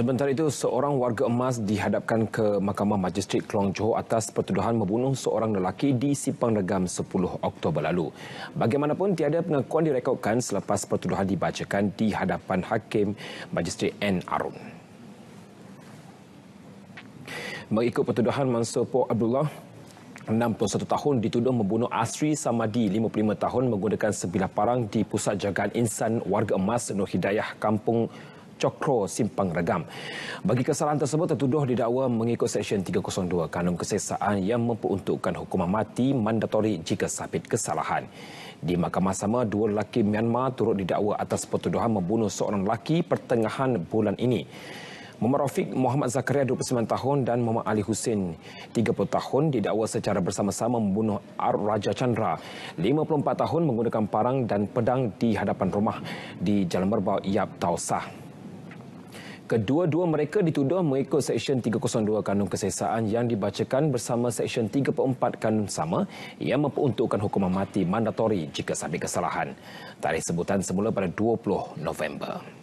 Sementara itu, seorang warga emas dihadapkan ke Mahkamah Majistret Kelong Johor atas pertuduhan membunuh seorang lelaki di Sipang Regam 10 Oktober lalu. Bagaimanapun, tiada pengakuan direkodkan selepas pertuduhan dibacakan di hadapan Hakim Majistret N. Arun. Mengikut pertuduhan Mansur Puan Abdullah, 61 tahun dituduh membunuh Asri Samadi 55 tahun menggunakan sebilah parang di Pusat Jagaan Insan Warga Emas Nur Hidayah Kampung Cokro Simpang Regam. Bagi kesalahan tersebut, tertuduh didakwa mengikut Seksyen 302 Kanun Kesesaan yang memperuntukkan hukuman mati mandatori jika sabit kesalahan. Di mahkamah sama, dua lelaki Myanmar turut didakwa atas pertuduhan membunuh seorang lelaki pertengahan bulan ini. Muhammad Rafiq Muhammad Zakaria 29 tahun dan Muhammad Ali Hussein 30 tahun didakwa secara bersama-sama membunuh Ar Raja Chandra 54 tahun menggunakan parang dan pedang di hadapan rumah di Jalan Merbau Iyab Tausah. Kedua-dua mereka dituduh mengikut Seksyen 302 Kanun Kesesaan yang dibacakan bersama Seksyen 34 Kanun Sama yang memperuntukkan hukuman mati mandatori jika sambil kesalahan. Tarikh sebutan semula pada 20 November.